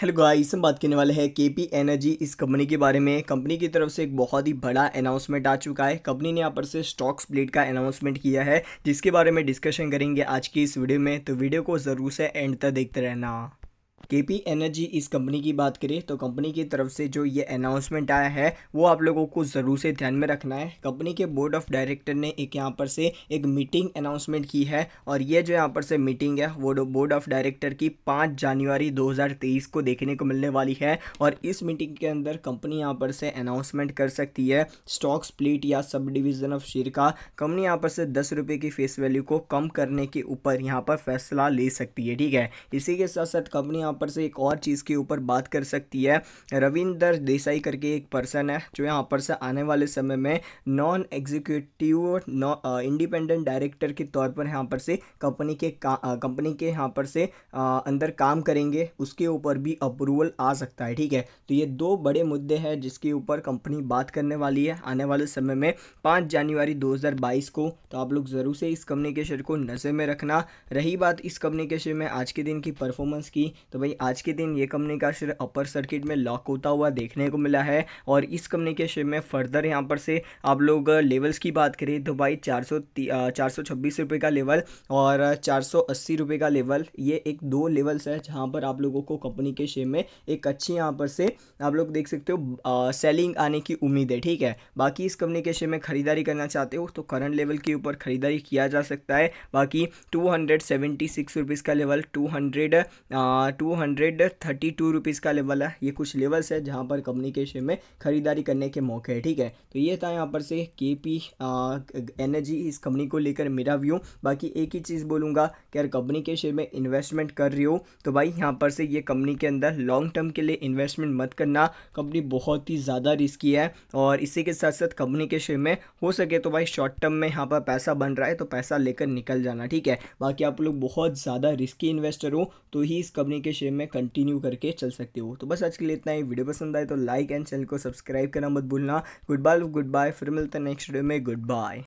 hello guys हम बात करने वाले हैं केपी एनर्जी इस कंपनी के बारे में कंपनी की तरफ से एक बहुत ही बड़ा अनाउंसमेंट आ चुका है कंपनी ने यहाँ पर से स्टॉक स्प्लिट का अनाउंसमेंट किया है जिसके बारे में डिस्कशन करेंगे आज की इस वीडियो में तो वीडियो को ज़रूर से एंड तक देखते रहना के पी एनर्जी इस कंपनी की बात करें तो कंपनी की तरफ से जो ये अनाउंसमेंट आया है वो आप लोगों को ज़रूर से ध्यान में रखना है कंपनी के बोर्ड ऑफ डायरेक्टर ने एक यहाँ पर से एक मीटिंग अनाउंसमेंट की है और ये जो यहाँ पर से मीटिंग है वो बोर्ड ऑफ डायरेक्टर की पाँच जनवरी 2023 को देखने को मिलने वाली है और इस मीटिंग के अंदर कंपनी यहाँ पर से अनाउंसमेंट कर सकती है स्टॉक स्प्लिट या सब डिविजन ऑफ शेयर का कंपनी यहाँ पर से दस रुपये की फेस वैल्यू को कम करने के ऊपर यहाँ पर फैसला ले सकती है ठीक है इसी के साथ साथ कंपनी यहाँ पर से एक और चीज़ के ऊपर बात कर सकती है रविंदर देसाई करके एक पर्सन है जो यहाँ पर से आने वाले समय में नॉन एग्जीक्यूटिव इंडिपेंडेंट डायरेक्टर के तौर पर यहाँ पर से कंपनी के कंपनी के यहाँ पर से आ, अंदर काम करेंगे उसके ऊपर भी अप्रूवल आ सकता है ठीक है तो ये दो बड़े मुद्दे हैं जिसके ऊपर कंपनी बात करने वाली है आने वाले समय में पाँच जनवरी दो को तो आप लोग ज़रूर से इस कम्युनिकेशन को नज़र में रखना रही बात इस कम्युनिकेशन में आज के दिन की परफॉर्मेंस की तो तो भाई आज के दिन ये कंपनी का शेयर अपर सर्किट में लॉक होता हुआ देखने को मिला है और इस कंपनी के शेयर में फर्दर यहाँ पर से आप लोग लेवल्स की बात करें तो भाई चार सौ चार सौ छब्बीस रुपये का लेवल और चार सौ अस्सी रुपये का लेवल ये एक दो लेवल्स है जहाँ पर आप लोगों को कंपनी के शेयर में एक अच्छी यहाँ पर से आप लोग देख सकते हो सेलिंग आने की उम्मीद है ठीक है बाकी इस कंपनी के शेयर में ख़रीदारी करना चाहते हो तो करंट लेवल के ऊपर ख़रीदारी किया जा सकता है बाकी two hundred seventy six rupees का level two hundred two two hundred thirty two rupees का लेवल है ये कुछ लेवल्स है जहाँ पर कंपनी के शेयर में ख़रीदारी करने के मौके हैं ठीक है तो ये था यहाँ पर से के पी एनर्जी इस कंपनी को लेकर मेरा व्यू बाकी एक ही चीज़ बोलूँगा कि अगर कंपनी के शेयर में इन्वेस्टमेंट कर रही हो तो भाई यहाँ पर से ये कंपनी के अंदर लॉन्ग टर्म के लिए इन्वेस्टमेंट मत करना कंपनी बहुत ही ज़्यादा रिस्की है और इसी के साथ साथ कंपनी के शेयर में हो सके तो भाई शॉर्ट टर्म में यहाँ पर पैसा बन रहा है तो पैसा लेकर निकल जाना ठीक है बाकी आप लोग बहुत ज़्यादा रिस्की इन्वेस्टर हो तो ही इस कंपनी के शेप में कंटिन्यू करके चल सकते हो तो बस आज के लिए इतना ही वीडियो पसंद आए तो लाइक एंड चैनल को सब्सक्राइब करना मत भूलना गुड बाय गुड बाय फिर मिलते हैं नेक्स्ट वीडियो में गुड बाय